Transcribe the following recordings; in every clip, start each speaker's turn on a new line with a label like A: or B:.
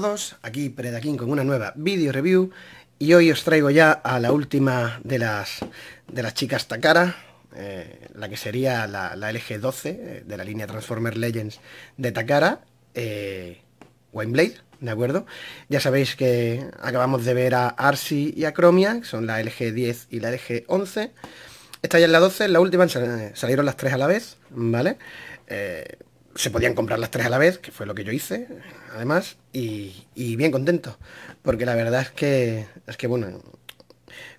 A: todos, aquí Predakin con una nueva video review y hoy os traigo ya a la última de las, de las chicas Takara, eh, la que sería la, LG12 eh, de la línea Transformer Legends de Takara, eh, Wineblade, ¿de acuerdo? Ya sabéis que acabamos de ver a Arsi y a Chromia, que son la LG10 y la LG11. Esta ya es la 12, la última, salieron las tres a la vez, ¿vale? Eh, se podían comprar las tres a la vez, que fue lo que yo hice, además, y, bien contento, porque la verdad es que, es que bueno,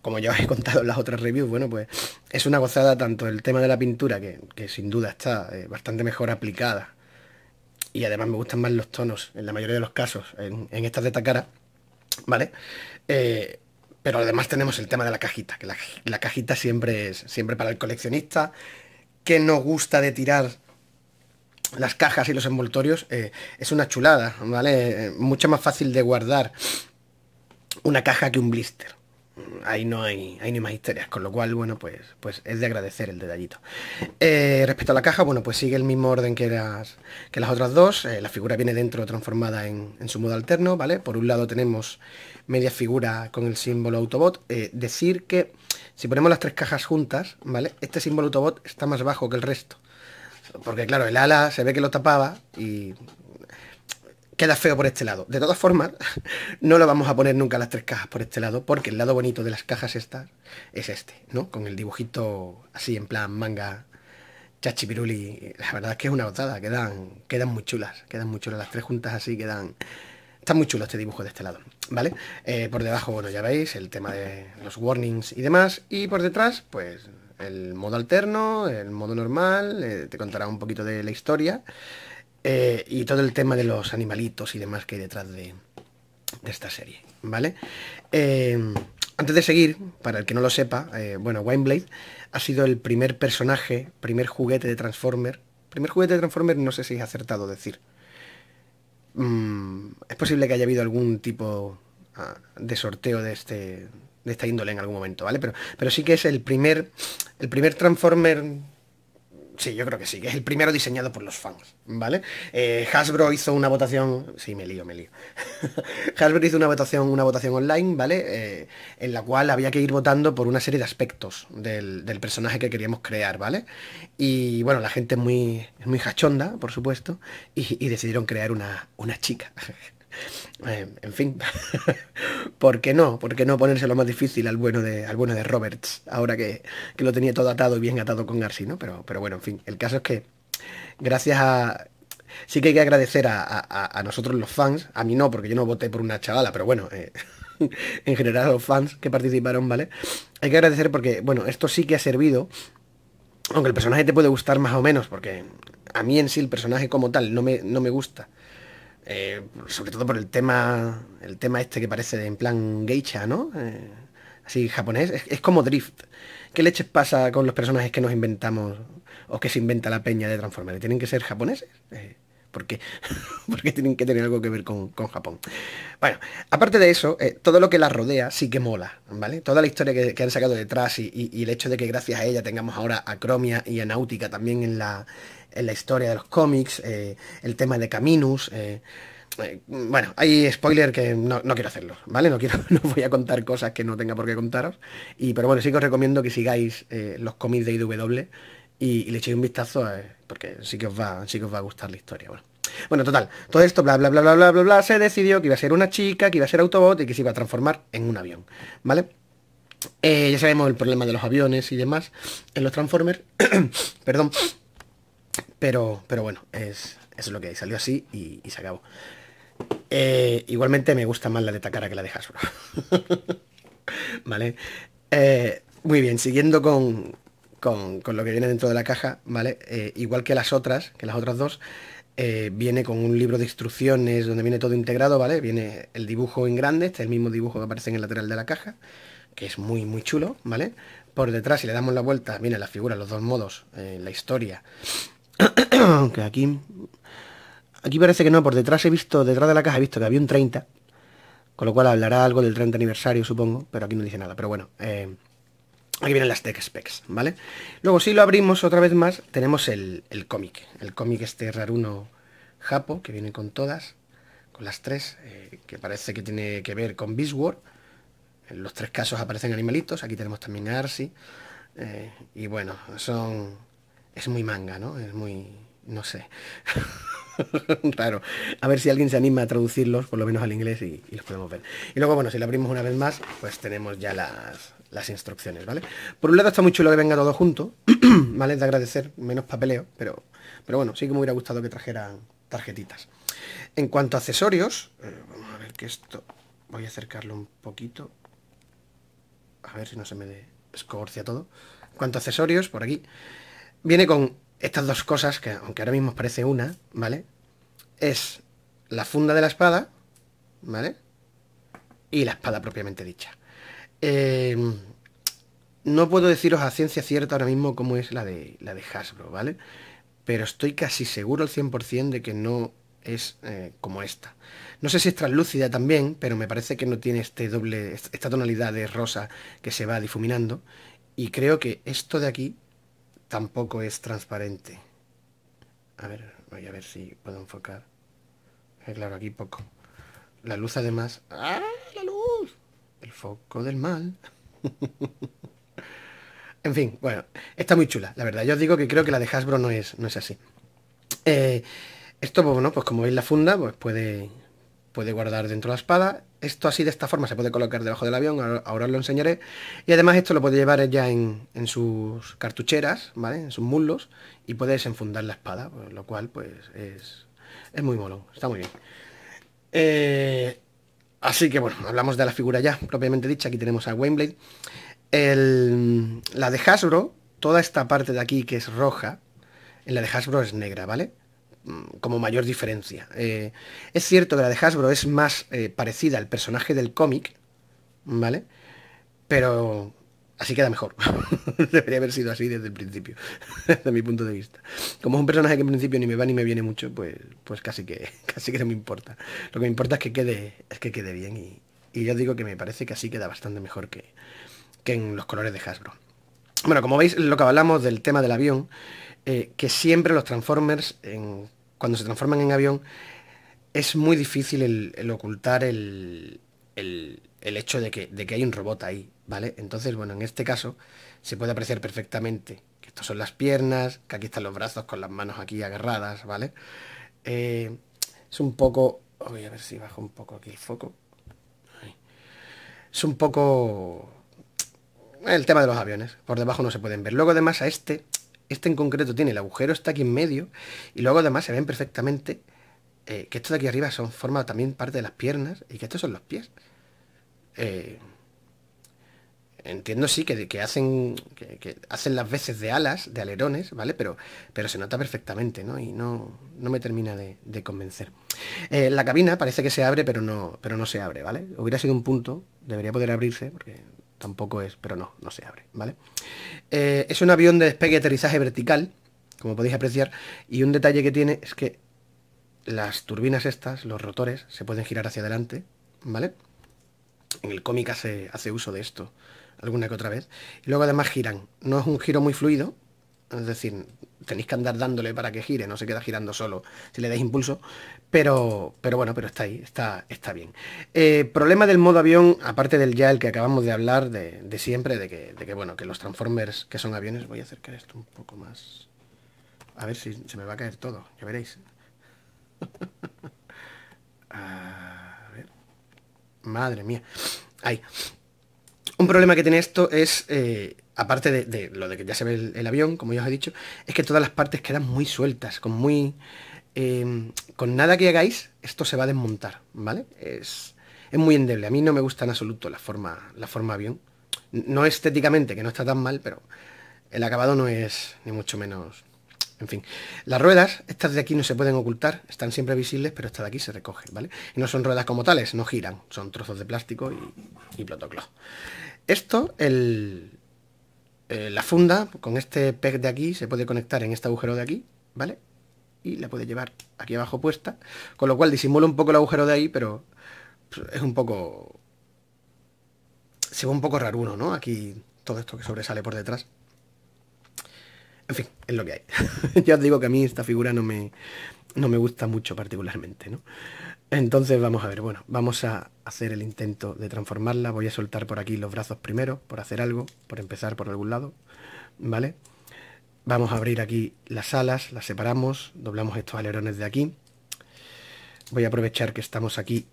A: como ya os he contado en las otras reviews, bueno, pues es una gozada tanto el tema de la pintura, que, sin duda está eh, bastante mejor aplicada, y además me gustan más los tonos, en la mayoría de los casos, en, estas de Takara, ¿vale? Eh, pero además tenemos el tema de la cajita, que la, la cajita siempre es siempre para el coleccionista, que no gusta de tirar las cajas y los envoltorios eh, es una chulada, ¿vale? Mucho más fácil de guardar una caja que un blister. Ahí no hay, ahí más historias, con lo cual, bueno, pues, pues es de agradecer el detallito. Eh, respecto a la caja, bueno, pues sigue el mismo orden que las, que las otras dos. Eh, la figura viene dentro transformada en, en, su modo alterno, ¿vale? Por un lado tenemos media figura con el símbolo Autobot. decir que si ponemos las tres cajas juntas, ¿vale? Este símbolo Autobot está más bajo que el resto. Porque claro, el ala se ve que lo tapaba y queda feo por este lado. De todas formas, no lo vamos a poner nunca las tres cajas por este lado, porque el lado bonito de las cajas estas es este, ¿no? Con el dibujito así en plan manga chachipiruli. La verdad es que es una botada, quedan, quedan muy chulas, quedan muy chulas las tres juntas así, quedan... Está muy chulo este dibujo de este lado, ¿vale? Eh, por debajo, bueno, ya veis el tema de los warnings y demás, y por detrás, pues el modo alterno, el modo normal, eh, te contará un poquito de la historia eh, y todo el tema de los animalitos y demás que hay detrás de, esta serie, ¿vale? Eh, antes de seguir, para el que no lo sepa, bueno, Wineblade ha sido el primer personaje, primer juguete de Transformer. Primer juguete de Transformer no sé si es acertado decir. Mm, es posible que haya habido algún tipo ah, de sorteo de este de esta índole en algún momento, ¿vale? Pero, pero sí que es el primer, el primer Transformer Sí, yo creo que sí, que es el primero diseñado por los fans, ¿vale? Eh, Hasbro hizo una votación, sí, me lío, me lío. Hasbro hizo una votación, una votación online, ¿vale? Eh, en la cual había que ir votando por una serie de aspectos del, personaje que queríamos crear, ¿vale? Y bueno, la gente es muy, muy hachonda, por supuesto, y, y decidieron crear una, una chica. Eh, en fin, ¿por qué no? ¿Por qué no lo más difícil al bueno de, al de Roberts? Ahora que, lo tenía todo atado y bien atado con Garci, ¿no? Pero, pero bueno, en fin, el caso es que gracias a... Sí que hay que agradecer a, a, nosotros los fans, a mí no, porque yo no voté por una chavala, pero bueno, eh, en general los fans que participaron, ¿vale? Hay que agradecer porque, bueno, esto sí que ha servido aunque el personaje te puede gustar más o menos, porque a mí en sí el personaje como tal no me, no me gusta. Eh, sobre todo por el tema, el tema este que parece en plan geisha, ¿no? Eh, así japonés, es, como drift. ¿Qué leches pasa con los personajes que nos inventamos o que se inventa la peña de Transformers? ¿Tienen que ser japoneses? Eh, porque, porque tienen que tener algo que ver con, Japón. Bueno, aparte de eso, eh, todo lo que la rodea sí que mola, ¿vale? Toda la historia que, han sacado detrás y, el hecho de que gracias a ella tengamos ahora a Cromia y a Náutica también en la, en la historia de los cómics, eh, el tema de Caminus... Eh, bueno, hay spoiler que no, quiero hacerlo, ¿vale? No quiero, voy a contar cosas que no tenga por qué contaros. Y, pero bueno, sí que os recomiendo que sigáis los cómics de IDW y, le echéis un vistazo, eh, porque sí que, os va, sí va a gustar la historia. Bueno. total, todo esto, bla, bla, bla, bla, bla, bla, se decidió que iba a ser una chica, que iba a ser Autobot y que se iba a transformar en un avión, ¿vale? Eh, ya sabemos el problema de los aviones y demás en los Transformers, perdón, pero, pero bueno, es, es lo que salió así y, se acabó. Eh, igualmente me gusta más la de Takara que la de Hasbro. vale. muy bien, siguiendo con, con, lo que viene dentro de la caja, ¿vale? Eh, igual que las otras, que las otras dos, eh, viene con un libro de instrucciones donde viene todo integrado, ¿vale? Viene el dibujo en grande, este es el mismo dibujo que aparece en el lateral de la caja, que es muy, muy chulo, ¿vale? Por detrás, si le damos la vuelta, viene la figura, los dos modos, eh, la historia. Aunque aquí... Aquí parece que no, por detrás he visto, detrás de la caja he visto que había un 30, con lo cual hablará algo del 30 aniversario, supongo, pero aquí no dice nada. Pero bueno, Aquí vienen las tech specs, ¿vale? Luego, si lo abrimos otra vez más, tenemos el, cómic. El cómic este raruno japo, que viene con todas, con las tres, eh, que parece que tiene que ver con Beast En los tres casos aparecen animalitos. Aquí tenemos también a Arsi. Eh, y bueno, son... Es muy manga, ¿no? Es muy... No sé. raro. A ver si alguien se anima a traducirlos, por lo menos al inglés, y, los podemos ver. Y luego, bueno, si lo abrimos una vez más, pues tenemos ya las, instrucciones, ¿vale? Por un lado está muy chulo que venga todo junto, ¿vale? De agradecer, menos papeleo, pero, pero bueno, sí que me hubiera gustado que trajeran tarjetitas. En cuanto a accesorios, eh, vamos a ver que esto... Voy a acercarlo un poquito. A ver si no se me escorcia todo. En cuanto a accesorios, por aquí. Viene con estas dos cosas, que aunque ahora mismo parece una, ¿vale? Es la funda de la espada, ¿vale? Y la espada propiamente dicha. Eh, no puedo deciros a ciencia cierta ahora mismo cómo es la de, la de Hasbro, ¿vale? Pero estoy casi seguro al 100% de que no es eh, como esta. No sé si es translúcida también, pero me parece que no tiene este doble, esta tonalidad de rosa que se va difuminando. Y creo que esto de aquí tampoco es transparente. A ver, voy a ver si puedo enfocar. Eh, claro, aquí poco. La luz además... ¡Ah, la luz! El foco del mal. en fin, bueno, está muy chula, la verdad. Yo os digo que creo que la de Hasbro no es, no es así. Eh, esto, pues, bueno, pues como veis la funda, pues puede, puede guardar dentro de la espada. Esto así de esta forma se puede colocar debajo del avión, ahora, os lo enseñaré. Y además esto lo puede llevar ya en, sus cartucheras, ¿vale? En sus muslos y puede desenfundar la espada, pues, lo cual pues es, es muy molón, está muy bien. Eh, así que bueno, hablamos de la figura ya, propiamente dicha, aquí tenemos a Wayneblade El, la de Hasbro, toda esta parte de aquí que es roja, en la de Hasbro es negra, ¿vale? Mm, como mayor diferencia. Eh, es cierto que la de Hasbro es más eh, parecida al personaje del cómic, ¿vale? Pero así queda mejor. Debería haber sido así desde el principio, desde mi punto de vista. Como es un personaje que en principio ni me va ni me viene mucho, pues, pues casi, que, casi que no me importa. Lo que me importa es que quede, es que quede bien y, yo digo que me parece que así queda bastante mejor que, en los colores de Hasbro. Bueno, como veis, lo que hablamos del tema del avión, eh, que siempre los Transformers en cuando se transforman en avión, es muy difícil el, ocultar el, hecho de que, hay un robot ahí, ¿vale? Entonces, bueno, en este caso se puede apreciar perfectamente que estas son las piernas, que aquí están los brazos con las manos aquí agarradas, ¿vale? Eh, es un poco... Voy a ver si bajo un poco aquí el foco. Es un poco el tema de los aviones. Por debajo no se pueden ver. Luego además a este este en concreto tiene el agujero, está aquí en medio, y luego además se ven perfectamente eh, que esto de aquí arriba son forma también parte de las piernas y que estos son los pies. Eh, entiendo sí que, que hacen que, hacen las veces de alas, de alerones, ¿vale? Pero, pero se nota perfectamente, ¿no? Y no, no me termina de, convencer. Eh, la cabina parece que se abre, pero no, pero no se abre, ¿vale? Hubiera sido un punto, debería poder abrirse, porque tampoco es, pero no, no se abre, ¿vale? Eh, es un avión de despegue y aterrizaje vertical, como podéis apreciar, y un detalle que tiene es que las turbinas estas, los rotores, se pueden girar hacia adelante, ¿vale? En el cómic hace, hace uso de esto alguna que otra vez. Y luego además giran. No es un giro muy fluido, es decir, tenéis que andar dándole para que gire, no se queda girando solo si le dais impulso. Pero, pero bueno, pero está ahí, está, está bien. Eh, problema del modo avión, aparte del ya el que acabamos de hablar de, siempre, de que, de bueno, que los Transformers que son aviones, voy a acercar esto un poco más. A ver si se me va a caer todo, ya veréis. Madre mía. Ahí. Un problema que tiene esto es eh, aparte de, lo de que ya se ve el, avión, como ya os he dicho, es que todas las partes quedan muy sueltas, con muy... Em, con nada que hagáis, esto se va a desmontar, ¿vale? Es, es muy endeble. A mí no me gusta en absoluto la forma, la forma avión. No estéticamente, que no está tan mal, pero el acabado no es ni mucho menos... En fin, las ruedas, estas de aquí no se pueden ocultar, están siempre visibles, pero estas de aquí se recogen, ¿vale? Y no son ruedas como tales, no giran, son trozos de plástico y, y plotoclo. Esto, el, eh, la funda, con este peg de aquí, se puede conectar en este agujero de aquí, ¿vale? Y la puede llevar aquí abajo puesta, con lo cual disimula un poco el agujero de ahí, pero pues, es un poco... Se ve un poco raro uno, ¿no? Aquí todo esto que sobresale por detrás. En fin, es lo que hay. ya os digo que a mí esta figura no me, no me gusta mucho particularmente, ¿no? Entonces vamos a ver, bueno, vamos a hacer el intento de transformarla. Voy a soltar por aquí los brazos primero, por hacer algo, por empezar por algún lado, ¿vale? Vamos a abrir aquí las alas, las separamos, doblamos estos alerones de aquí. Voy a aprovechar que estamos aquí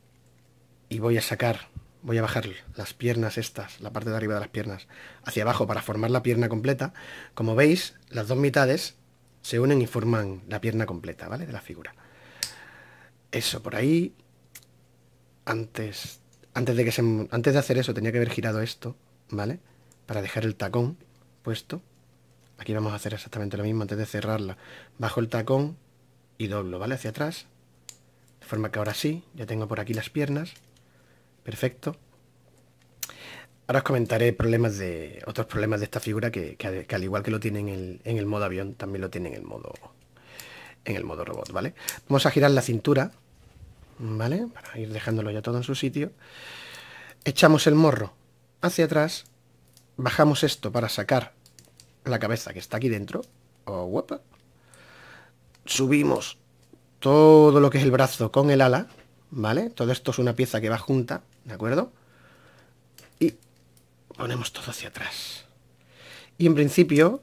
A: y voy a sacar, voy a bajar las piernas estas, la parte de arriba de las piernas, hacia abajo para formar la pierna completa. Como veis, las dos mitades se unen y forman la pierna completa, ¿vale? De la figura eso por ahí. Antes, antes, de que antes de hacer eso tenía que haber girado esto, ¿vale? Para dejar el tacón puesto. Aquí vamos a hacer exactamente lo mismo antes de cerrarla. Bajo el tacón y doblo, ¿vale? Hacia atrás. De forma que ahora sí, ya tengo por aquí las piernas. Perfecto. Ahora os comentaré problemas de otros problemas de esta figura que, al igual que lo tienen en el, en el modo avión, también lo tienen en el modo en el modo robot, ¿vale? Vamos a girar la cintura, ¿vale? Para ir dejándolo ya todo en su sitio. Echamos el morro hacia atrás, bajamos esto para sacar la cabeza que está aquí dentro, o oh, guapa! subimos todo lo que es el brazo con el ala, ¿vale? Todo esto es una pieza que va junta, ¿de acuerdo? Y ponemos todo hacia atrás. Y en principio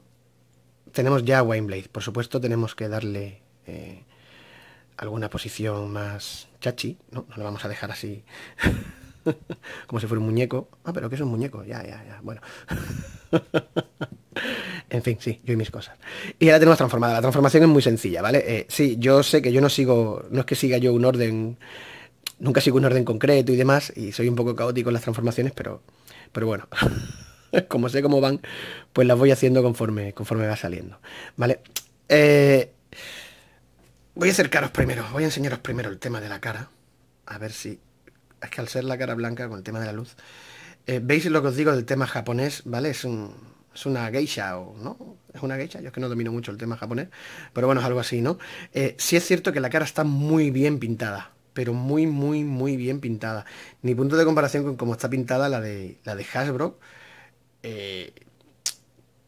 A: tenemos ya Wineblade. Por supuesto tenemos que darle eh, alguna posición más chachi, ¿no? No lo vamos a dejar así como si fuera un muñeco. Ah, pero que es un muñeco, ya, ya, ya. Bueno. en fin, sí, yo y mis cosas. Y ahora tenemos transformada. La transformación es muy sencilla, ¿vale? Eh, sí, yo sé que yo no sigo, no es que siga yo un orden, nunca sigo un orden concreto y demás, y soy un poco caótico en las transformaciones, pero, pero bueno. como sé cómo van, pues las voy haciendo conforme, conforme va saliendo. ¿Vale? Eh, Voy a acercaros primero, voy a enseñaros primero el tema de la cara. A ver si... Es que al ser la cara blanca con el tema de la luz... Eh, ¿Veis lo que os digo del tema japonés? ¿Vale? Es una geisha, o, ¿no? Es una geisha, yo es que no domino mucho el tema japonés, pero bueno, es algo así, ¿no? Eh, sí es cierto que la cara está muy bien pintada, pero muy, muy, muy bien pintada. Ni punto de comparación con cómo está pintada la de, la de Hasbro, eh,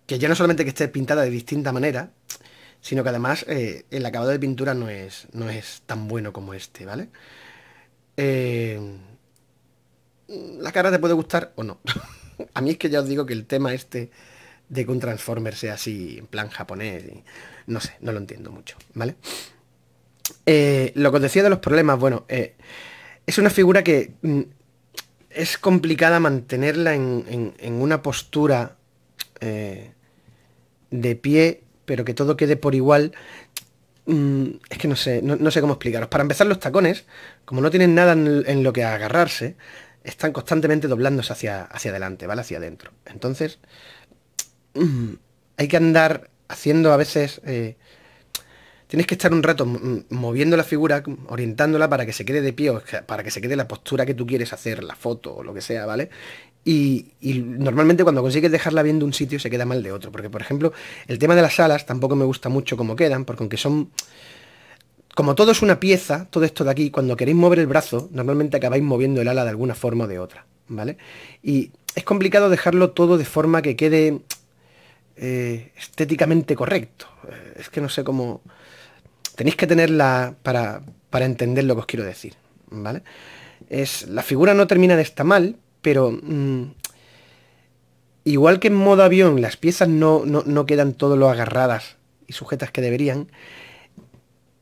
A: que ya no solamente que esté pintada de distinta manera, sino que además eh, el acabado de pintura no es, no es tan bueno como este, ¿vale? Eh, la cara te puede gustar o no. a mí es que ya os digo que el tema este de que un Transformer sea así en plan japonés, no sé, no lo entiendo mucho, ¿vale? Eh, lo que os decía de los problemas, bueno, es una figura que mm, es complicada mantenerla en una postura de pie pero que todo quede por igual, mm, es que no sé, no, sé cómo explicaros. Para empezar, los tacones, como no tienen nada en, lo que agarrarse, están constantemente doblándose hacia, hacia adelante, ¿vale? Hacia adentro. Entonces, mm, hay que andar haciendo a veces... Eh, tienes que estar un rato moviendo la figura, orientándola para que se quede de pie, para que se quede la postura que tú quieres hacer, la foto o lo que sea, ¿vale? Y, normalmente cuando consigues dejarla bien de un sitio se queda mal de otro. Porque, por ejemplo, el tema de las alas tampoco me gusta mucho cómo quedan, porque aunque son... Como todo es una pieza, todo esto de aquí, cuando queréis mover el brazo, normalmente acabáis moviendo el ala de alguna forma o de otra, ¿vale? Y es complicado dejarlo todo de forma que quede eh, estéticamente correcto. Eh, es que no sé cómo... Tenéis que tenerla para, para entender lo que os quiero decir, ¿vale? Es, la figura no termina de estar mal, pero mm, igual que en modo avión las piezas no, quedan todo lo agarradas y sujetas que deberían,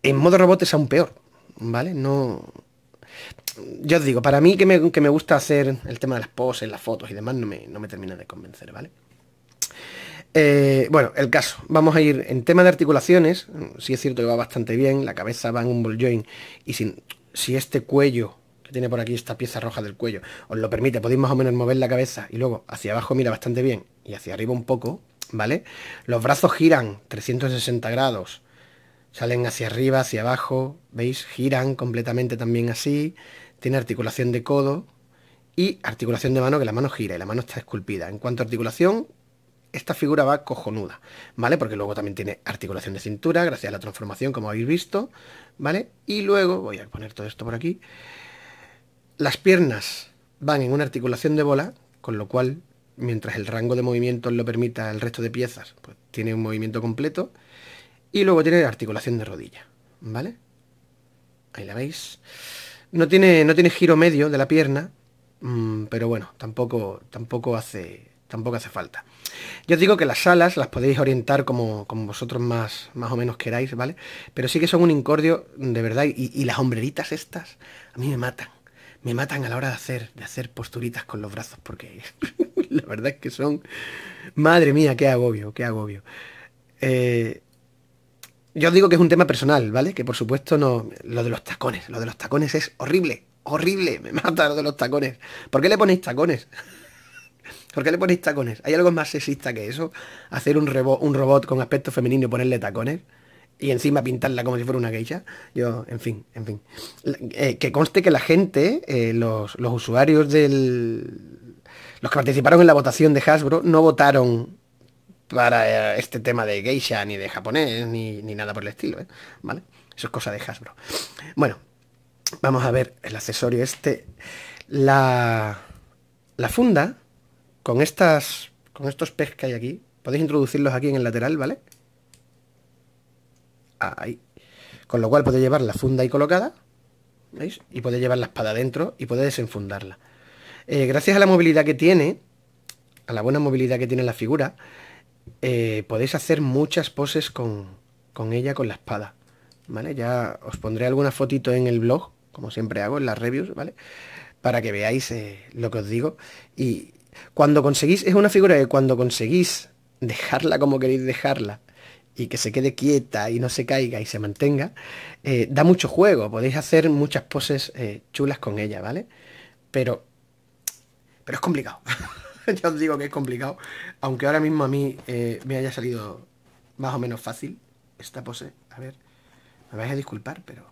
A: en modo robot es aún peor, ¿vale? No... Yo os digo, para mí que me, gusta hacer el tema de las poses, las fotos y demás, no me, termina de convencer, ¿vale? Eh, bueno, el caso. Vamos a ir en tema de articulaciones. Mm, sí es cierto que va bastante bien. La cabeza va en un ball joint. Y si este cuello tiene por aquí esta pieza roja del cuello, os lo permite, podéis más o menos mover la cabeza y luego hacia abajo mira bastante bien y hacia arriba un poco, ¿vale? Los brazos giran 360 grados, salen hacia arriba, hacia abajo, ¿veis? Giran completamente también así, tiene articulación de codo y articulación de mano, que la mano gira y la mano está esculpida. En cuanto a articulación, esta figura va cojonuda, ¿vale? Porque luego también tiene articulación de cintura, gracias a la transformación, como habéis visto, ¿vale? Y luego, voy a poner todo esto por aquí, las piernas van en una articulación de bola, con lo cual, mientras el rango de movimiento lo permita el resto de piezas, pues tiene un movimiento completo. Y luego tiene articulación de rodilla, ¿vale? Ahí la veis. No tiene, no tiene giro medio de la pierna, mm, pero bueno, tampoco, tampoco, hace, tampoco hace falta. Yo os digo que las alas las podéis orientar como, como vosotros más, más o menos queráis, ¿vale? Pero sí que son un incordio de verdad y las hombreritas estas a mí me matan me matan a la hora de hacer, de hacer posturitas con los brazos, porque la verdad es que son... Madre mía, qué agobio, qué agobio. Eh, yo os digo que es un tema personal, ¿vale? Que por supuesto no... Lo de los tacones, lo de los tacones es horrible, horrible, me mata lo de los tacones. ¿Por qué le ponéis tacones? ¿Por qué le ponéis tacones? ¿Hay algo más sexista que eso? ¿Hacer un, un robot con aspecto femenino y ponerle tacones? y encima pintarla como si fuera una geisha. Yo, en fin, en fin. Eh, que conste que la gente, eh, los, usuarios del... Los que participaron en la votación de Hasbro no votaron para eh, este tema de geisha, ni de japonés, ni, nada por el estilo. ¿Vale? Eso es cosa de Hasbro. Bueno, vamos a ver el accesorio este. La, la funda, con, estas, con estos pez que hay aquí, podéis introducirlos aquí en el lateral, ¿vale? vale Ahí. Con lo cual puede llevar la funda ahí colocada, ¿veis? Y puede llevar la espada dentro y puede desenfundarla. Eh, gracias a la movilidad que tiene, a la buena movilidad que tiene la figura, eh, podéis hacer muchas poses con, con ella, con la espada. ¿Vale? Ya os pondré alguna fotito en el blog, como siempre hago en las reviews, ¿vale? Para que veáis eh, lo que os digo. Y cuando conseguís, es una figura que cuando conseguís dejarla como queréis dejarla, y que se quede quieta y no se caiga y se mantenga, eh, da mucho juego. Podéis hacer muchas poses eh, chulas con ella, ¿vale? Pero, pero es complicado. Yo os digo que es complicado. Aunque ahora mismo a mí eh, me haya salido más o menos fácil esta pose. A ver, me vais a disculpar, pero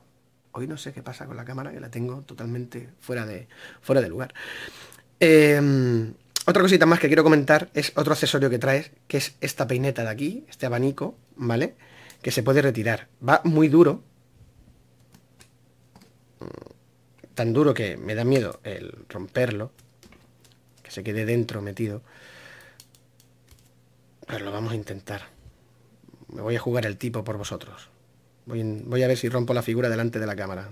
A: hoy no sé qué pasa con la cámara, que la tengo totalmente fuera de, fuera de lugar. Eh, otra cosita más que quiero comentar es otro accesorio que traes, que es esta peineta de aquí, este abanico, ¿vale? Que se puede retirar. Va muy duro. Mm, tan duro que me da miedo el romperlo. Que se quede dentro metido. Pero lo vamos a intentar. Me voy a jugar el tipo por vosotros. Voy, a ver si rompo la figura delante de la cámara.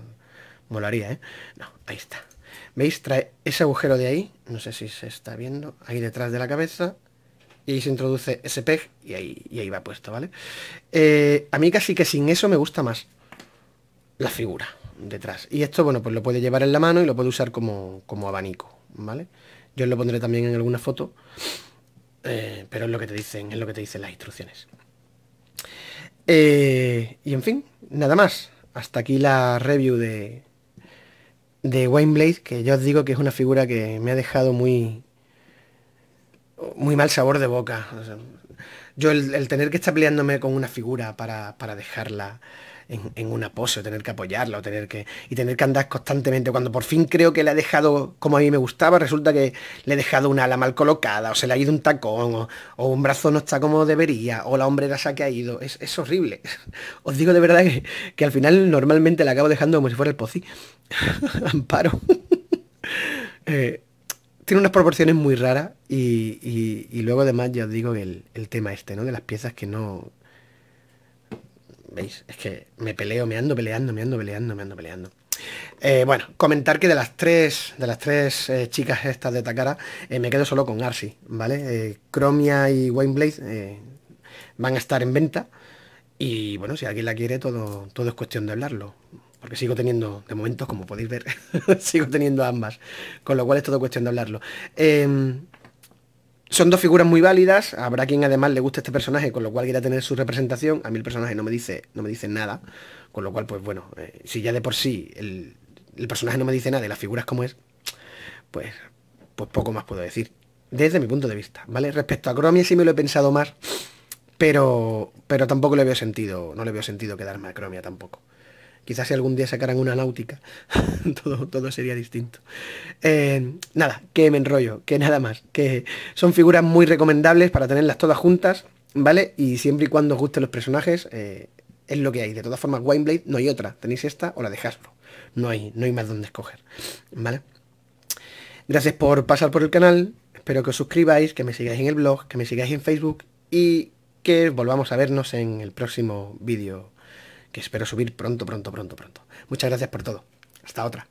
A: Molaría, ¿eh? No, ahí está. ¿Veis? Trae ese agujero de ahí, no sé si se está viendo, ahí detrás de la cabeza, y se introduce ese peg y ahí, ahí va puesto, ¿vale? Eh, a mí casi que sin eso me gusta más la figura detrás. Y esto, bueno, pues lo puede llevar en la mano y lo puede usar como, como abanico, ¿vale? Yo lo pondré también en alguna foto, eh, pero es lo que te dicen, es lo que te dicen las instrucciones. Eh, y en fin, nada más. Hasta aquí la review de, de Wayne Blade, que yo os digo que es una figura que me ha dejado muy, muy mal sabor de boca. yo el, tener que estar peleándome con una figura para, para dejarla, en, una pose, tener que apoyarla, o tener que. y tener que andar constantemente. Cuando por fin creo que le ha dejado como a mí me gustaba, resulta que le he dejado una ala mal colocada, o se le ha ido un tacón, o, un brazo no está como debería, o la hombrera que ha ido. Es, horrible. Os digo de verdad que, al final normalmente la acabo dejando como si fuera el pozi Amparo. Eh, tiene unas proporciones muy raras y, luego además ya os digo el, el tema este, ¿no? De las piezas que no, ¿Veis? Es que me peleo, me ando peleando, me ando peleando, me ando peleando. Eh, bueno, comentar que de las tres, de las tres eh, chicas estas de Takara, eh, me quedo solo con Arsi, ¿vale? Chromia y Blaze van a estar en venta. Y bueno, si alguien la quiere, todo, todo es cuestión de hablarlo. Porque sigo teniendo, de momento, como podéis ver, sigo teniendo ambas. Con lo cual es todo cuestión de hablarlo. Em, son dos figuras muy válidas, habrá quien además le guste este personaje, con lo cual quiera tener su representación. A mí el personaje no me dice, no me dice nada, con lo cual, pues bueno, eh, si ya de por sí el, personaje no me dice nada y las figuras como es, pues, pues, poco más puedo decir, desde mi punto de vista, ¿vale? Respecto a Cromia sí me lo he pensado más, pero, pero tampoco le veo sentido, no le veo sentido quedarme a Cromia tampoco. Quizás si algún día sacaran una náutica, todo, todo sería distinto. Eh, nada, que me enrollo, que nada más, que son figuras muy recomendables para tenerlas todas juntas, ¿vale? Y siempre y cuando os gusten los personajes, eh, es lo que hay. De todas formas, Wineblade no hay otra. Tenéis esta o la de No hay, no hay más donde escoger, ¿vale? Gracias por pasar por el canal, espero que os suscribáis, que me sigáis en el blog, que me sigáis en Facebook y que volvamos a vernos en el próximo vídeo que espero subir pronto, pronto, pronto, pronto. Muchas gracias por todo. Hasta otra.